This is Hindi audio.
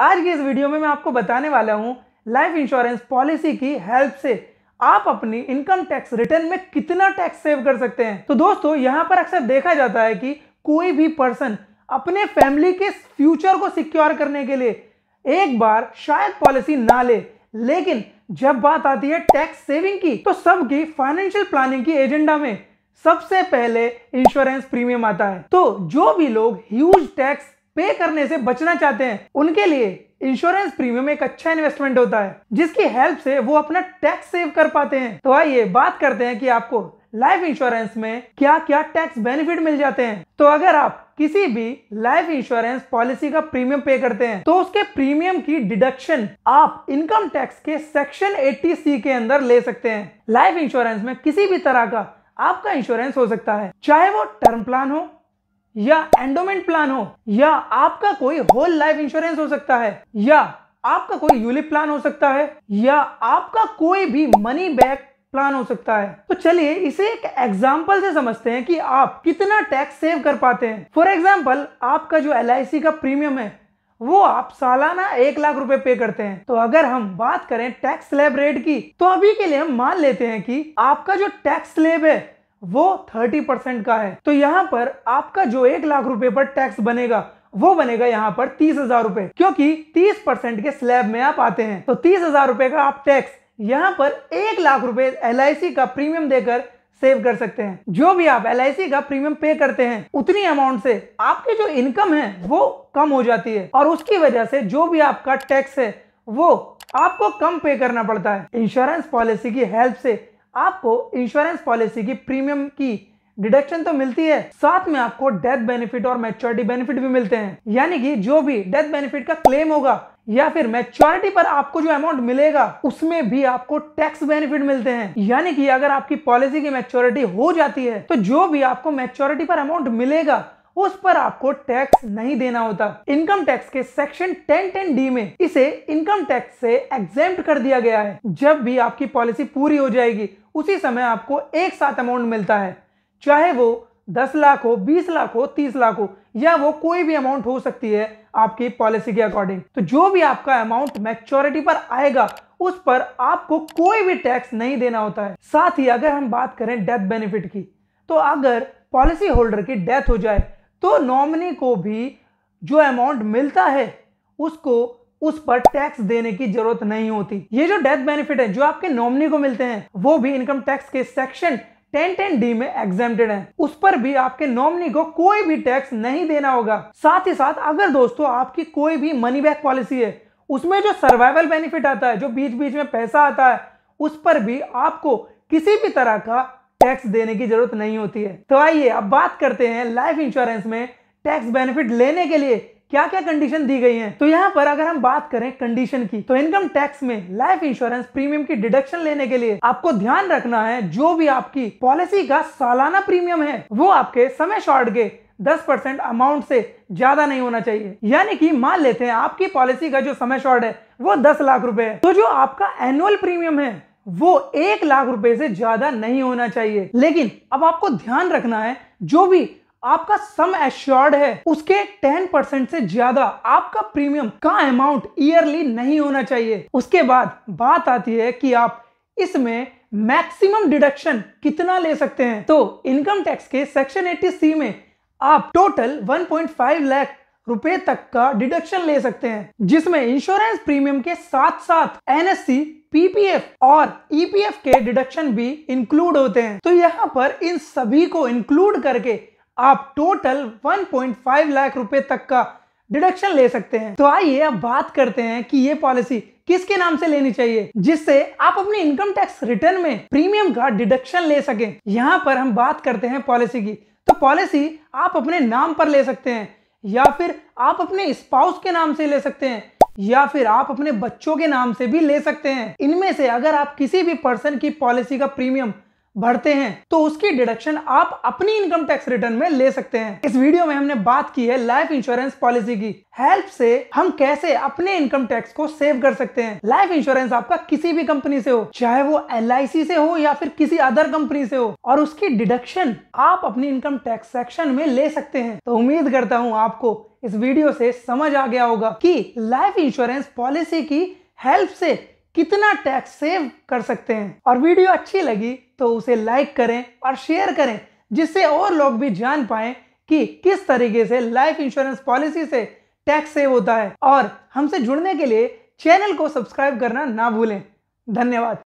आज की इस वीडियो में मैं आपको बताने वाला हूँ लाइफ इंश्योरेंस पॉलिसी की हेल्प से आप अपनी इनकम टैक्स रिटर्न में कितना टैक्स सेव कर सकते हैं तो दोस्तों यहाँ पर अक्सर देखा जाता है कि कोई भी पर्सन अपने फैमिली के फ्यूचर को सिक्योर करने के लिए एक बार शायद पॉलिसी ना ले लेकिन जब बात आती है टैक्स सेविंग की तो सबकी फाइनेंशियल प्लानिंग की एजेंडा में सबसे पहले इंश्योरेंस प्रीमियम आता है तो जो भी लोग ह्यूज टैक्स पे करने से बचना चाहते हैं उनके लिए इंश्योरेंस प्रीमियम एक अच्छा इन्वेस्टमेंट होता है जिसकी हेल्प से वो अपना टैक्स सेव कर पाते हैं तो आइए बात करते हैं कि आपको लाइफ इंश्योरेंस में क्या क्या टैक्स बेनिफिट मिल जाते हैं तो अगर आप किसी भी लाइफ इंश्योरेंस पॉलिसी का प्रीमियम पे करते हैं तो उसके प्रीमियम की डिडक्शन आप इनकम टैक्स के सेक्शन 80 सी के अंदर ले सकते हैं लाइफ इंश्योरेंस में किसी भी तरह का आपका इंश्योरेंस हो सकता है चाहे वो टर्म प्लान हो या एंडोमेंट प्लान हो या आपका कोई होल लाइफ इंश्योरेंस हो सकता है या आपका कोई यूलिप प्लान हो सकता है या आपका कोई भी मनी बैक प्लान हो सकता है तो चलिए इसे एक एग्जाम्पल से समझते हैं कि आप कितना टैक्स सेव कर पाते हैं फॉर एग्जाम्पल आपका जो एल का प्रीमियम है वो आप सालाना एक लाख रुपए पे करते हैं तो अगर हम बात करें टैक्स स्लैब रेट की तो अभी के लिए हम मान लेते हैं कि आपका जो टैक्स स्लैब है वो थर्टी परसेंट का है तो यहाँ पर आपका जो एक लाख रुपए पर टैक्स बनेगा वो बनेगा यहाँ पर तीस हजार रुपए क्योंकि तीस परसेंट के स्लैब में आप आते हैं तो तीस हजार रुपए का आप टैक्स यहाँ पर एक लाख रुपए एल का प्रीमियम देकर सेव कर सकते हैं जो भी आप एल का प्रीमियम पे करते हैं उतनी अमाउंट से आपकी जो इनकम है वो कम हो जाती है और उसकी वजह से जो भी आपका टैक्स है वो आपको कम पे करना पड़ता है इंश्योरेंस पॉलिसी की हेल्प से आपको इंश्योरेंस पॉलिसी की प्रीमियम की डिडक्शन तो मिलती है साथ में आपको डेथ बेनिफिट और मैच्योरिटी बेनिफिट भी मिलते हैं यानी कि जो भी डेथ बेनिफिट का क्लेम होगा या फिर मैच्योरिटी पर आपको जो अमाउंट मिलेगा उसमें भी आपको टैक्स बेनिफिट मिलते हैं यानी कि अगर आपकी पॉलिसी की मैच्योरिटी हो जाती है तो जो भी आपको मैच्योरिटी पर अमाउंट मिलेगा उस पर आपको टैक्स नहीं देना होता इनकम टैक्स के सेक्शन टेन टेन डी में इसे इनकम टैक्स से एग्जेम्प्ट कर दिया गया है जब भी आपकी पॉलिसी पूरी हो जाएगी उसी समय आपको एक साथ अमाउंट मिलता है चाहे वो दस लाख हो बीस लाख हो तीस लाख हो या वो कोई भी अमाउंट हो सकती है आपकी पॉलिसी के अकॉर्डिंग तो जो भी आपका अमाउंट मैच्योरिटी पर आएगा उस पर आपको कोई भी टैक्स नहीं देना होता है साथ ही अगर हम बात करें डेथ बेनिफिट की तो अगर पॉलिसी होल्डर की डेथ हो जाए तो नॉमिनी को भी जो अमाउंट मिलता है उसको उस पर टैक्स देने की जरूरत नहीं होती ये जो डेथ बेनिफिट है जो आपके नॉमिनी को मिलते हैं वो भी इनकम टैक्स के सेक्शन टेन टेन डी में एग्जेम्प्टेड है उस पर भी आपके नॉमिनी को कोई भी टैक्स नहीं देना होगा साथ ही साथ अगर दोस्तों आपकी कोई भी मनी बैक पॉलिसी है उसमें जो सर्वाइवल बेनिफिट आता है जो बीच बीच में पैसा आता है उस पर भी आपको किसी भी तरह का टैक्स देने की जरूरत नहीं होती है तो आइए अब बात करते हैं लाइफ इंश्योरेंस में टैक्स बेनिफिट लेने के लिए क्या क्या कंडीशन दी गई हैं तो यहाँ पर अगर हम बात करें कंडीशन की तो इनकम टैक्स में लाइफ इंश्योरेंस प्रीमियम की डिडक्शन लेने के लिए आपको ध्यान रखना है जो भी आपकी पॉलिसी का सालाना प्रीमियम है वो आपके समय शॉर्ट के 10 परसेंट अमाउंट से ज्यादा नहीं होना चाहिए यानी कि मान लेते हैं आपकी पॉलिसी का जो समय शॉर्ट है वो दस लाख रुपए है तो जो आपका एनुअल प्रीमियम है वो एक लाख रुपए से ज्यादा नहीं होना चाहिए लेकिन अब आपको ध्यान रखना है जो भी आपका सम एश्योर्ड है उसके 10 परसेंट से ज्यादा आपका प्रीमियम का अमाउंट ईयरली नहीं होना चाहिए उसके बाद बात आती है कि आप इसमें मैक्सिमम डिडक्शन कितना ले सकते हैं तो इनकम टैक्स के सेक्शन 80 सी में आप टोटल 1.5 लाख रुपए तक का डिडक्शन ले सकते हैं जिसमें इंश्योरेंस प्रीमियम के साथ साथ एनएससी पीपीएफ और ईपीएफ e के डिडक्शन भी इंक्लूड होते हैं तो यहाँ पर इन सभी को इंक्लूड करके आप टोटल 1.5 लाख रुपए तक का डिडक्शन ले सकते हैं तो आइए अब बात करते हैं कि ये पॉलिसी किसके नाम से लेनी चाहिए जिससे आप अपने इनकम टैक्स रिटर्न में प्रीमियम का डिडक्शन ले सके यहाँ पर हम बात करते हैं पॉलिसी की तो पॉलिसी आप अपने नाम पर ले सकते हैं या फिर आप अपने स्पाउस के नाम से ले सकते हैं या फिर आप अपने बच्चों के नाम से भी ले सकते हैं इनमें से अगर आप किसी भी पर्सन की पॉलिसी का प्रीमियम भरते हैं तो उसकी डिडक्शन आप अपनी इनकम टैक्स रिटर्न में ले सकते हैं इस वीडियो में हमने बात की है लाइफ इंश्योरेंस पॉलिसी की हेल्प से हम कैसे अपने इनकम टैक्स को सेव कर सकते हैं लाइफ इंश्योरेंस आपका किसी भी कंपनी से हो चाहे वो एल से हो या फिर किसी अदर कंपनी से हो और उसकी डिडक्शन आप अपनी इनकम टैक्स सेक्शन में ले सकते हैं तो उम्मीद करता हूँ आपको इस वीडियो से समझ आ गया होगा कि लाइफ इंश्योरेंस पॉलिसी की हेल्प से कितना टैक्स सेव कर सकते हैं और वीडियो अच्छी लगी तो उसे लाइक करें और शेयर करें जिससे और लोग भी जान पाए कि किस तरीके से लाइफ इंश्योरेंस पॉलिसी से टैक्स सेव होता है और हमसे जुड़ने के लिए चैनल को सब्सक्राइब करना ना भूलें धन्यवाद